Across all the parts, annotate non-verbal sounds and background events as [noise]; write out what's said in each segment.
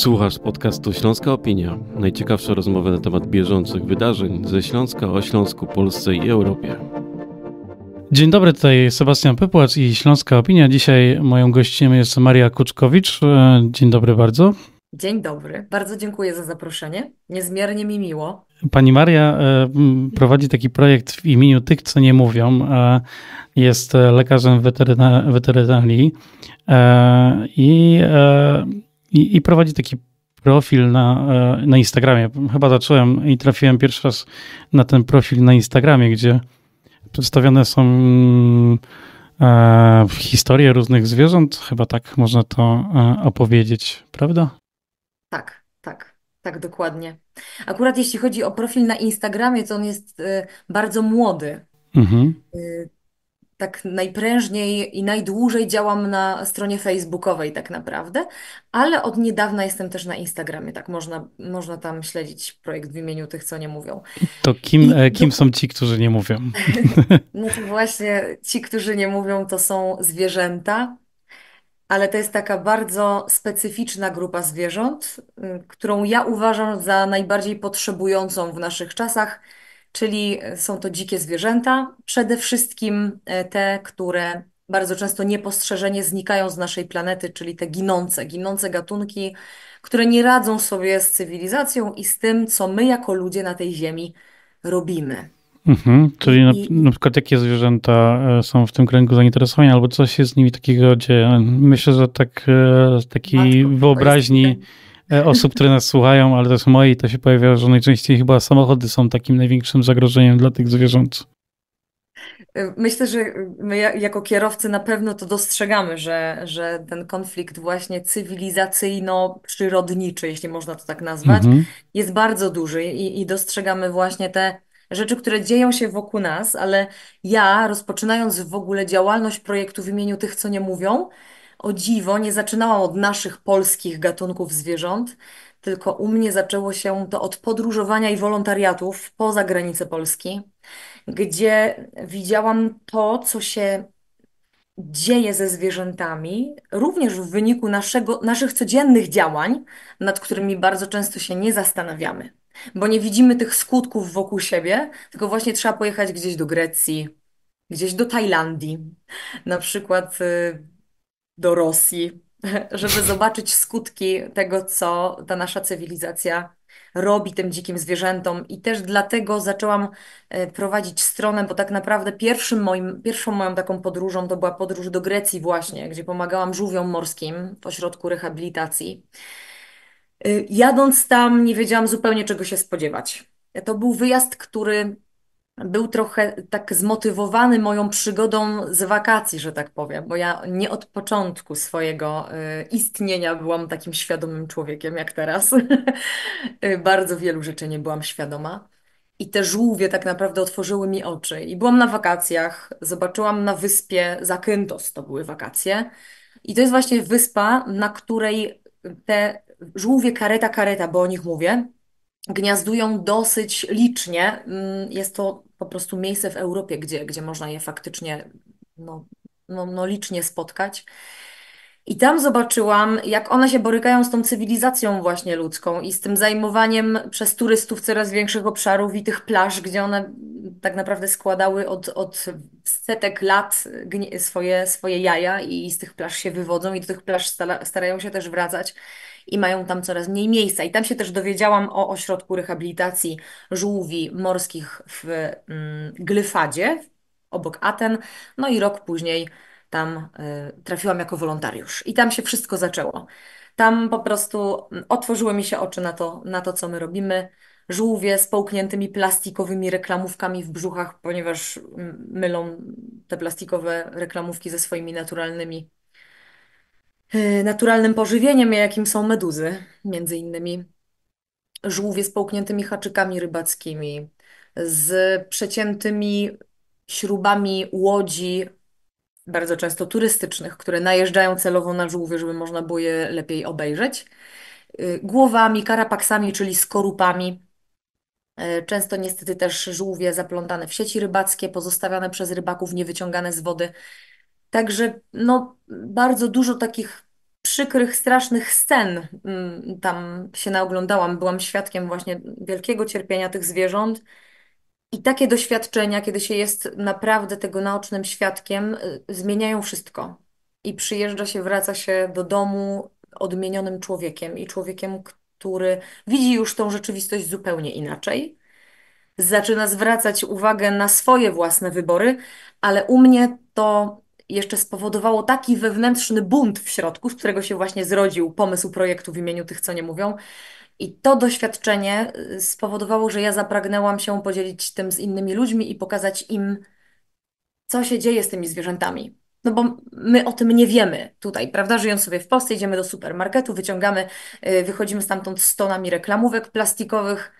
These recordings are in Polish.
Słuchasz podcastu Śląska Opinia. Najciekawsze rozmowy na temat bieżących wydarzeń ze Śląska o Śląsku, Polsce i Europie. Dzień dobry, tutaj Sebastian Pypłacz i Śląska Opinia. Dzisiaj moją gościem jest Maria Kuczkowicz. E, dzień dobry bardzo. Dzień dobry, bardzo dziękuję za zaproszenie. Niezmiernie mi miło. Pani Maria e, prowadzi taki projekt w imieniu tych, co nie mówią. Jest e, lekarzem weterynarii i i, i prowadzi taki profil na, e, na Instagramie. Chyba zacząłem i trafiłem pierwszy raz na ten profil na Instagramie, gdzie przedstawione są e, historie różnych zwierząt. Chyba tak można to e, opowiedzieć, prawda? Tak, tak, tak, dokładnie. Akurat jeśli chodzi o profil na Instagramie, to on jest y, bardzo młody. Mhm. Y, tak najprężniej i najdłużej działam na stronie facebookowej tak naprawdę, ale od niedawna jestem też na Instagramie, tak można, można tam śledzić projekt w imieniu tych, co nie mówią. To kim, I, e, kim są ci, którzy nie mówią? [laughs] No to właśnie ci, którzy nie mówią, to są zwierzęta, ale to jest taka bardzo specyficzna grupa zwierząt, y, którą ja uważam za najbardziej potrzebującą w naszych czasach czyli e, są to dzikie zwierzęta, przede wszystkim e, te, które bardzo często niepostrzeżenie znikają z naszej planety, czyli te ginące, ginące gatunki, które nie radzą sobie z cywilizacją i z tym, co my jako ludzie na tej ziemi robimy. Mhm, czyli na, na, przykład jakie zwierzęta e, są w tym kręgu zainteresowania, albo co się z nimi takiego dzieje? Myślę, że tak, taki Matko, wyobraźni. E, osób, które nas słuchają, ale też moi. to się pojawia, że najczęściej chyba samochody są takim największym zagrożeniem dla tych zwierząt. E, myślę, że my jako kierowcy na pewno to dostrzegamy, że, że ten konflikt właśnie cywilizacyjno-przyrodniczy, jeśli można to tak nazwać, mm -hmm. jest bardzo duży i, i dostrzegamy właśnie te rzeczy, które dzieją się wokół nas, ale ja, rozpoczynając w ogóle działalność projektu w imieniu tych, co nie mówią, o dziwo nie zaczynałam od naszych polskich gatunków zwierząt, tylko u mnie zaczęło się to od podróżowania i wolontariatów poza granice Polski, gdzie widziałam to, co się dzieje ze zwierzętami, również w wyniku naszego, naszych codziennych działań, nad którymi bardzo często się nie zastanawiamy, bo nie widzimy tych skutków wokół siebie, tylko właśnie trzeba pojechać gdzieś do Grecji, gdzieś do Tajlandii, na przykład. Y, do Rosji, [laughs] żeby zobaczyć skutki tego, co ta nasza cywilizacja robi tym dzikim zwierzętom. I też dlatego zaczęłam e, prowadzić stronę, bo tak naprawdę pierwszym moim, pierwszą moją taką podróżą to była podróż do Grecji właśnie, gdzie pomagałam żółwiom morskim w ośrodku rehabilitacji. E, jadąc tam, nie wiedziałam zupełnie czego się spodziewać. To był wyjazd, który był trochę tak zmotywowany moją przygodą z wakacji, że tak powiem, bo ja nie od początku swojego y, istnienia byłam takim świadomym człowiekiem jak teraz. [laughs] Y, bardzo wielu rzeczy nie byłam świadoma. I te żółwie tak naprawdę otworzyły mi oczy. I byłam na wakacjach, zobaczyłam na wyspie Zakynthos, to były wakacje. I to jest właśnie wyspa, na której te żółwie kareta kareta, bo o nich mówię, gniazdują dosyć licznie. Mm, jest to po prostu miejsce w Europie, gdzie, gdzie można je faktycznie no, no, no licznie spotkać. I tam zobaczyłam, jak one się borykają z tą cywilizacją właśnie ludzką i z tym zajmowaniem przez turystów coraz większych obszarów i tych plaż, gdzie one tak naprawdę składały od, od setek lat swoje, swoje jaja i z tych plaż się wywodzą i do tych plaż starają się też wracać i mają tam coraz mniej miejsca. I tam się też dowiedziałam o ośrodku rehabilitacji żółwi morskich w mm, Glyfadzie, obok Aten. No i rok później tam y, trafiłam jako wolontariusz. I tam się wszystko zaczęło. Tam po prostu mm, otworzyły mi się oczy na to, na to co my robimy. Żółwie z połkniętymi plastikowymi reklamówkami w brzuchach, ponieważ mm, mylą te plastikowe reklamówki ze swoimi naturalnymi Y, naturalnym pożywieniem, jakim są meduzy, między innymi żółwie z połkniętymi haczykami rybackimi, z przeciętymi śrubami łodzi, bardzo często turystycznych, które najeżdżają celowo na żółwie, żeby można było je lepiej obejrzeć, y, głowami, karapaksami, czyli skorupami. Y, często niestety też żółwie zaplątane w sieci rybackie, pozostawiane przez rybaków, niewyciągane z wody. Także no, bardzo dużo takich przykrych, strasznych scen mm, tam się naoglądałam. Byłam świadkiem właśnie wielkiego cierpienia tych zwierząt. I takie doświadczenia, kiedy się jest naprawdę tego naocznym świadkiem, y, zmieniają wszystko. I przyjeżdża się, wraca się do domu odmienionym człowiekiem i człowiekiem, który widzi już tą rzeczywistość zupełnie inaczej. Zaczyna zwracać uwagę na swoje własne wybory, ale u mnie to jeszcze spowodowało taki wewnętrzny bunt w środku, z którego się właśnie zrodził pomysł projektu w imieniu tych, co nie mówią. I to doświadczenie y, spowodowało, że ja zapragnęłam się podzielić tym z innymi ludźmi i pokazać im, co się dzieje z tymi zwierzętami. No bo my o tym nie wiemy tutaj, prawda? Żyjąc sobie w Polsce, idziemy do supermarketu, wyciągamy, y, wychodzimy stamtąd z tonami reklamówek plastikowych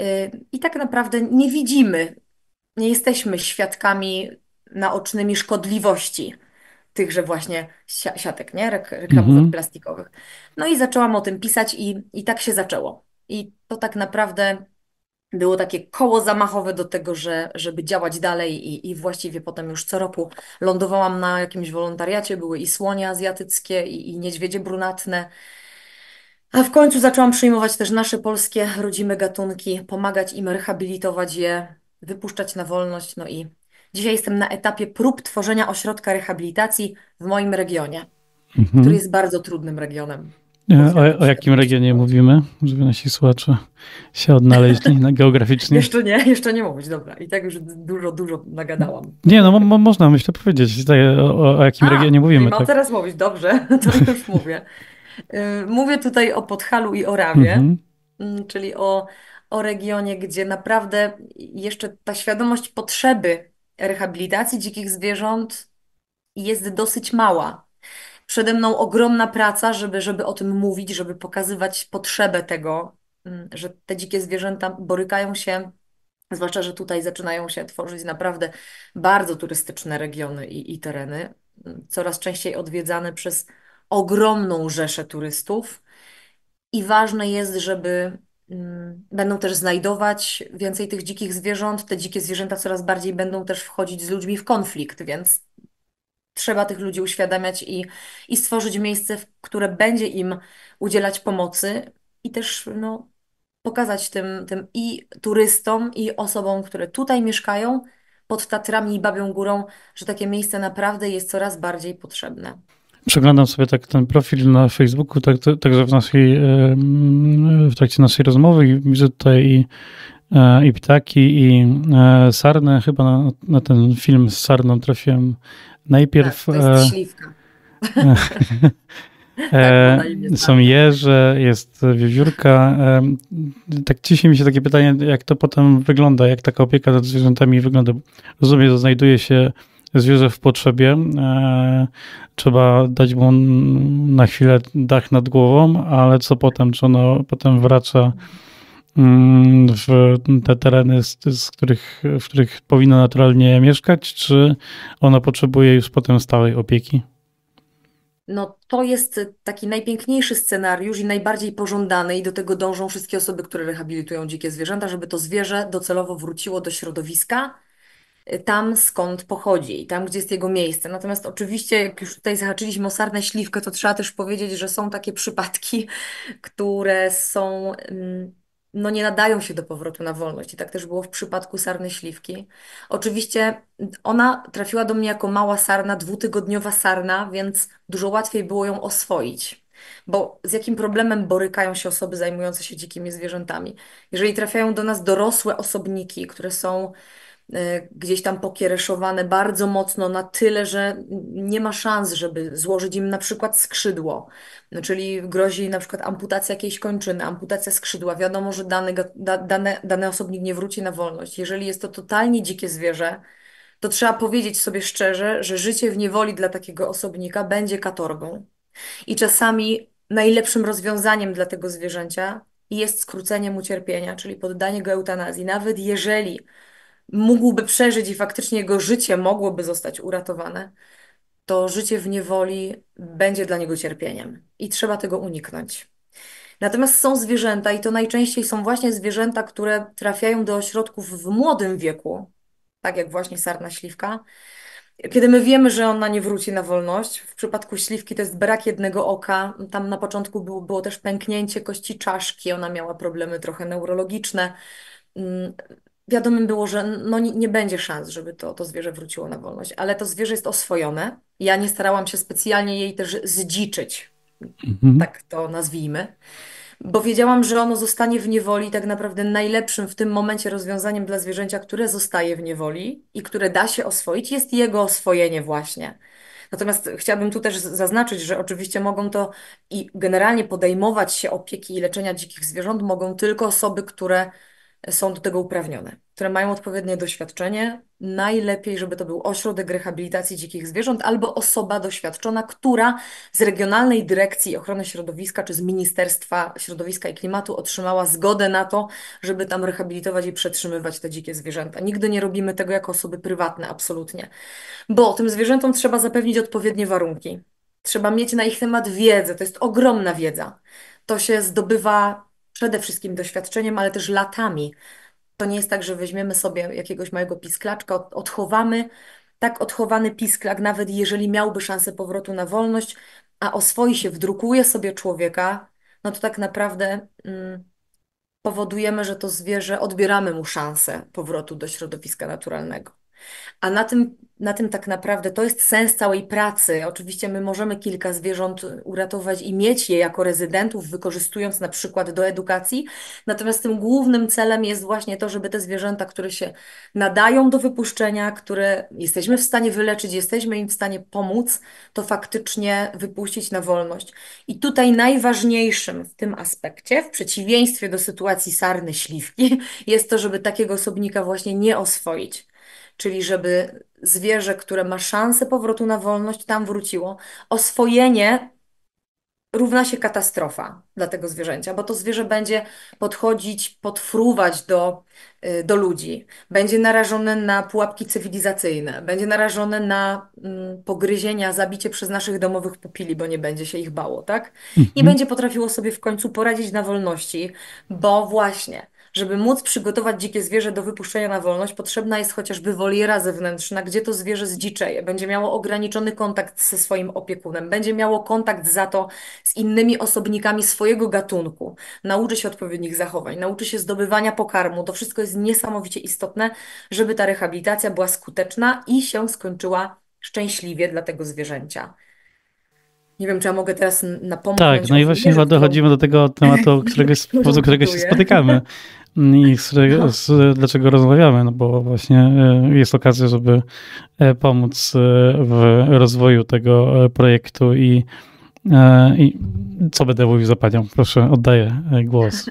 y, i tak naprawdę nie widzimy, nie jesteśmy świadkami naocznymi szkodliwości tychże właśnie si- siatek, nie? Rek reklamówek mhm. plastikowych. No i zaczęłam o tym pisać i, i tak się zaczęło. I to tak naprawdę było takie koło zamachowe do tego, że, żeby działać dalej i, i właściwie potem już co roku lądowałam na jakimś wolontariacie, były i słonie azjatyckie i, i niedźwiedzie brunatne. A w końcu zaczęłam przyjmować też nasze polskie rodzime gatunki, pomagać im rehabilitować je, wypuszczać na wolność, no i Dzisiaj jestem na etapie prób tworzenia ośrodka rehabilitacji w moim regionie, mhm. który jest bardzo trudnym regionem. E, o, o, jakim regionie mówimy, żeby nasi słuchacze się odnaleźli na, [laughs] geograficznie? jeszcze nie, jeszcze nie mówić, dobra. I tak już dużo, dużo nagadałam. Nie, no mo, można myślę powiedzieć, tak, o, o, jakim A, regionie mówimy. Mam tak. teraz mówić, dobrze, [laughs] to już mówię. Y, mówię tutaj o Podhalu i Orawie, mhm. Y, czyli o, o regionie, gdzie naprawdę jeszcze ta świadomość potrzeby rehabilitacji dzikich zwierząt jest dosyć mała. Przede mną ogromna praca, żeby, żeby o tym mówić, żeby pokazywać potrzebę tego, mm, że te dzikie zwierzęta borykają się Zwłaszcza, że tutaj zaczynają się tworzyć naprawdę bardzo turystyczne regiony i, i, tereny, mm, coraz częściej odwiedzane przez ogromną rzeszę turystów. I ważne jest, żeby Mm, będą też znajdować więcej tych dzikich zwierząt. Te dzikie zwierzęta coraz bardziej będą też wchodzić z ludźmi w konflikt, więc trzeba tych ludzi uświadamiać i, i stworzyć miejsce, w które będzie im udzielać pomocy i też no, pokazać tym, tym i turystom, i osobom, które tutaj mieszkają, pod Tatrami i Babią Górą, że takie miejsce naprawdę jest coraz bardziej potrzebne przeglądam sobie tak ten profil na Facebooku, tak, także w naszej, w trakcie naszej rozmowy widzę tutaj i, e, i ptaki, i e, sarnę. Chyba na, na, ten film z sarną trafiłem najpierw. Tak, to jest E, [laughs] e tak, są jeże, jest wiewiórka. E, tak ciśnie mi się takie pytanie, jak to potem wygląda, jak taka opieka nad zwierzętami wygląda. Rozumiem, że znajduje się zwierzę w potrzebie. E, trzeba dać mu na chwilę dach nad głową, ale co potem? Czy ono potem wraca mm, w te tereny, z, z których, w których powinno naturalnie mieszkać, czy ono potrzebuje już potem stałej opieki? no to jest taki najpiękniejszy scenariusz i najbardziej pożądany i do tego dążą wszystkie osoby, które rehabilitują dzikie zwierzęta, żeby to zwierzę docelowo wróciło do środowiska, tam skąd pochodzi i tam, gdzie jest jego miejsce. Natomiast oczywiście, jak już tutaj zahaczyliśmy o sarnę śliwkę, to trzeba też powiedzieć, że są takie przypadki, [laughs] które są, mm, no nie nadają się do powrotu na wolność. I tak też było w przypadku sarny śliwki. Oczywiście ona trafiła do mnie jako mała sarna, dwutygodniowa sarna, więc dużo łatwiej było ją oswoić. Bo z jakim problemem borykają się osoby zajmujące się dzikimi zwierzętami? Jeżeli trafiają do nas dorosłe osobniki, które są E, gdzieś tam pokiereszowane bardzo mocno na tyle, że nie ma szans, żeby złożyć im na przykład skrzydło, no, czyli grozi na przykład amputacja jakiejś kończyny, amputacja skrzydła. Wiadomo, że dany, da, dane, dany osobnik nie wróci na wolność. Jeżeli jest to totalnie dzikie zwierzę, to trzeba powiedzieć sobie szczerze, że życie w niewoli dla takiego osobnika będzie katorgą. I czasami najlepszym rozwiązaniem dla tego zwierzęcia jest skrócenie mu cierpienia, czyli poddanie go eutanazji. Nawet jeżeli mógłby przeżyć i faktycznie jego życie mogłoby zostać uratowane, to życie w niewoli będzie dla niego cierpieniem i trzeba tego uniknąć. Natomiast są zwierzęta, i to najczęściej są właśnie zwierzęta, które trafiają do ośrodków w młodym wieku, tak jak właśnie sarna śliwka, kiedy my wiemy, że ona nie wróci na wolność, w przypadku śliwki to jest brak jednego oka, tam na początku było, było też pęknięcie kości czaszki, ona miała problemy trochę neurologiczne. Mm, wiadomym było, że no nie, nie, będzie szans, żeby to, to zwierzę wróciło na wolność, ale to zwierzę jest oswojone. Ja nie starałam się specjalnie jej też zdziczyć, mhm. tak to nazwijmy, bo wiedziałam, że ono zostanie w niewoli tak naprawdę najlepszym w tym momencie rozwiązaniem dla zwierzęcia, które zostaje w niewoli i które da się oswoić, jest jego oswojenie właśnie. Natomiast chciałabym tu też zaznaczyć, że oczywiście mogą to i generalnie podejmować się opieki i leczenia dzikich zwierząt mogą tylko osoby, które są do tego uprawnione, które mają odpowiednie doświadczenie. Najlepiej, żeby to był ośrodek rehabilitacji dzikich zwierząt albo osoba doświadczona, która z Regionalnej Dyrekcji Ochrony Środowiska czy z Ministerstwa Środowiska i Klimatu otrzymała zgodę na to, żeby tam rehabilitować i przetrzymywać te dzikie zwierzęta. Nigdy nie robimy tego jako osoby prywatne, absolutnie, bo tym zwierzętom trzeba zapewnić odpowiednie warunki. Trzeba mieć na ich temat wiedzę, to jest ogromna wiedza. To się zdobywa przede wszystkim doświadczeniem, ale też latami. To nie jest tak, że weźmiemy sobie jakiegoś małego pisklaczka, odchowamy. Tak odchowany pisklak, nawet jeżeli miałby szansę powrotu na wolność, a oswoi się, wdrukuje sobie człowieka, no to tak naprawdę mm, powodujemy, że to zwierzę, odbieramy mu szansę powrotu do środowiska naturalnego. A na tym, na tym tak naprawdę to jest sens całej pracy. Oczywiście my możemy kilka zwierząt uratować i mieć je jako rezydentów, wykorzystując na przykład do edukacji. Natomiast tym głównym celem jest właśnie to, żeby te zwierzęta, które się nadają do wypuszczenia, które jesteśmy w stanie wyleczyć, jesteśmy im w stanie pomóc, to faktycznie wypuścić na wolność. I tutaj najważniejszym w tym aspekcie, w przeciwieństwie do sytuacji sarny śliwki, [laughs] jest to, żeby takiego osobnika właśnie nie oswoić czyli żeby zwierzę, które ma szansę powrotu na wolność, tam wróciło. Oswojenie równa się katastrofa dla tego zwierzęcia, bo to zwierzę będzie podchodzić, podfruwać do, y, do ludzi, będzie narażone na pułapki cywilizacyjne, będzie narażone na mm, pogryzienia, zabicie przez naszych domowych pupili, bo nie będzie się ich bało, tak? I mhm. będzie potrafiło sobie w końcu poradzić na wolności, bo właśnie żeby móc przygotować dzikie zwierzę do wypuszczenia na wolność, potrzebna jest chociażby woliera zewnętrzna, gdzie to zwierzę zdziczeje, będzie miało ograniczony kontakt ze swoim opiekunem, będzie miało kontakt za to z innymi osobnikami swojego gatunku, nauczy się odpowiednich zachowań, nauczy się zdobywania pokarmu. To wszystko jest niesamowicie istotne, żeby ta rehabilitacja była skuteczna i się skończyła szczęśliwie dla tego zwierzęcia. Nie wiem, czy ja mogę teraz napomnieć. Tak, no i właśnie chyba dochodzimy do tego tematu, którego, [laughs] powodu którego się spotykamy. [laughs] i z, no. z, dlaczego rozmawiamy, no bo właśnie e, jest okazja, żeby e, pomóc e, w rozwoju tego projektu i, i co będę mówił za panią? Proszę, oddaję głos. [laughs]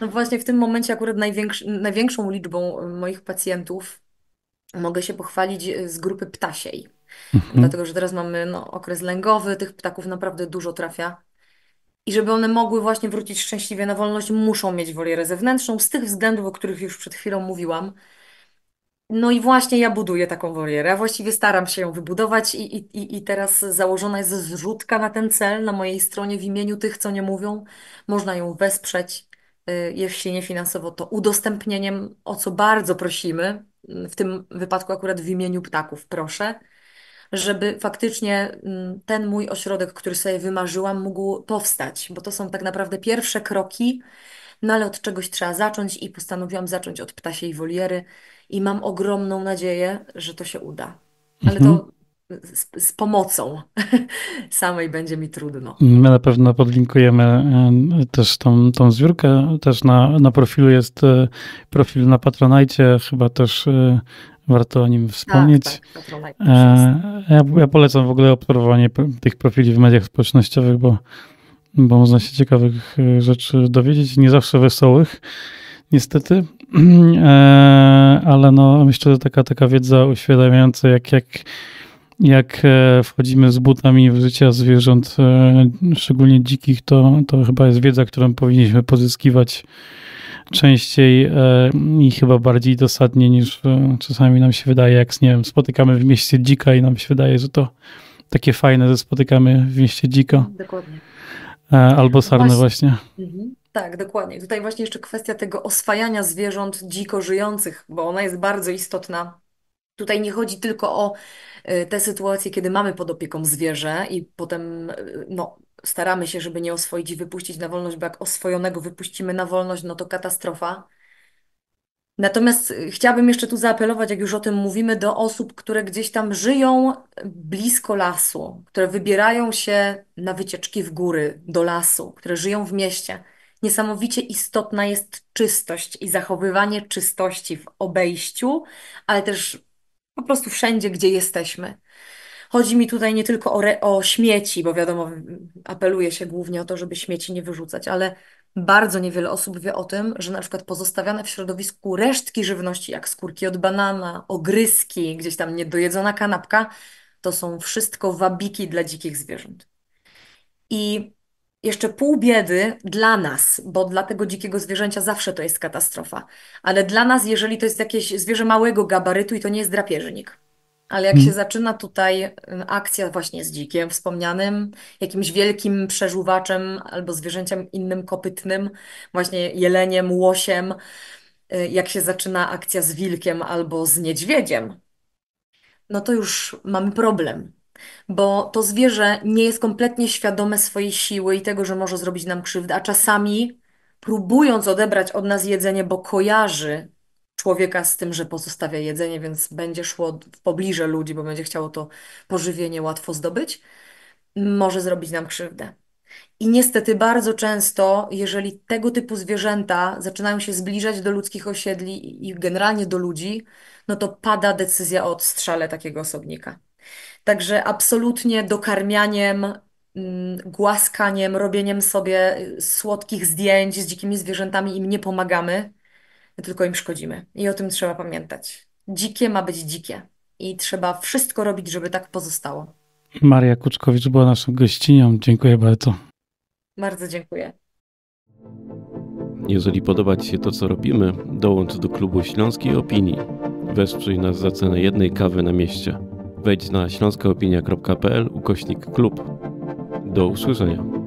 No właśnie w tym momencie akurat największą liczbą moich pacjentów mogę się pochwalić z grupy ptasiej. Mhm. Dlatego, że teraz mamy no, okres lęgowy, tych ptaków naprawdę dużo trafia i żeby one mogły właśnie wrócić szczęśliwie na wolność, muszą mieć wolierę zewnętrzną z tych względów, o których już przed chwilą mówiłam. No i właśnie ja buduję taką wolierę. Właściwie staram się ją wybudować i, i, i teraz założona jest zrzutka na ten cel na mojej stronie w imieniu tych, co nie mówią. Można ją wesprzeć, y, jeśli nie finansowo, to udostępnieniem, o co bardzo prosimy. W tym wypadku akurat w imieniu ptaków, proszę żeby faktycznie mm, ten mój ośrodek, który sobie wymarzyłam, mógł powstać, bo to są tak naprawdę pierwsze kroki, no ale od czegoś trzeba zacząć i postanowiłam zacząć od ptasiej woliery i mam ogromną nadzieję, że to się uda. Ale to mhm. z, z, pomocą [laughs] samej będzie mi trudno. My na pewno podlinkujemy e, też tą, tą zbiórkę, też na, na profilu jest e, profil na Patronajcie, chyba też e, warto o nim tak, wspomnieć. Tak, tak, ja, ja, polecam w ogóle obserwowanie tych profili w mediach społecznościowych, bo, bo można się ciekawych e, rzeczy dowiedzieć, nie zawsze wesołych, niestety, [clears throat] e, ale no, myślę, że taka, taka wiedza uświadamiająca, jak, jak, jak wchodzimy z butami w życie zwierząt, szczególnie dzikich, to, to chyba jest wiedza, którą powinniśmy pozyskiwać częściej e, i chyba bardziej dosadnie niż e, czasami nam się wydaje, jak nie wiem, spotykamy w mieście dzika i nam się wydaje, że to takie fajne, że spotykamy w mieście dzika. Dokładnie. E, albo sarny właśnie. właśnie. Mhm. Tak, dokładnie. Tutaj właśnie jeszcze kwestia tego oswajania zwierząt dziko żyjących, bo ona jest bardzo istotna. Tutaj nie chodzi tylko o te sytuacje, kiedy mamy pod opieką zwierzę i potem no, staramy się, żeby nie oswoić i wypuścić na wolność, bo jak oswojonego wypuścimy na wolność, no to katastrofa. Natomiast y, chciałabym jeszcze tu zaapelować, jak już o tym mówimy, do osób, które gdzieś tam żyją blisko lasu, które wybierają się na wycieczki w góry, do lasu, które żyją w mieście. Niesamowicie istotna jest czystość i zachowywanie czystości w obejściu, ale też po prostu wszędzie, gdzie jesteśmy. Chodzi mi tutaj nie tylko o, re, o śmieci, bo wiadomo, apeluje się głównie o to, żeby śmieci nie wyrzucać, ale bardzo niewiele osób wie o tym, że na przykład pozostawiane w środowisku resztki żywności, jak skórki od banana, ogryski, gdzieś tam niedojedzona kanapka, to są wszystko wabiki dla dzikich zwierząt. I jeszcze pół biedy dla nas, bo dla tego dzikiego zwierzęcia zawsze to jest katastrofa. Ale dla nas, jeżeli to jest jakieś zwierzę małego gabarytu i to nie jest drapieżnik, ale jak się mm. zaczyna tutaj y, akcja właśnie z dzikiem wspomnianym, jakimś wielkim przeżuwaczem albo zwierzęciem innym kopytnym, właśnie jeleniem, łosiem, y, jak się zaczyna akcja z wilkiem albo z niedźwiedziem, no to już mamy problem. Bo to zwierzę nie jest kompletnie świadome swojej siły i tego, że może zrobić nam krzywdę, a czasami próbując odebrać od nas jedzenie, bo kojarzy człowieka z tym, że pozostawia jedzenie, więc będzie szło w pobliże ludzi, bo będzie chciało to pożywienie łatwo zdobyć, może zrobić nam krzywdę. I niestety bardzo często, jeżeli tego typu zwierzęta zaczynają się zbliżać do ludzkich osiedli i generalnie do ludzi, no to pada decyzja o odstrzale takiego osobnika. Także absolutnie dokarmianiem, mm, głaskaniem, robieniem sobie y, słodkich zdjęć z dzikimi zwierzętami im nie pomagamy tylko im szkodzimy. I o tym trzeba pamiętać. Dzikie ma być dzikie i trzeba wszystko robić, żeby tak pozostało. Maria Kuczkowicz była naszą gościnią. Dziękuję bardzo. Bardzo dziękuję. Jeżeli podoba Ci się to, co robimy, dołącz do klubu Śląskiej Opinii. Wesprzyj nas za cenę jednej kawy na mieście. Wejdź na śląskaopinia.pl ukośnik klub. Do usłyszenia.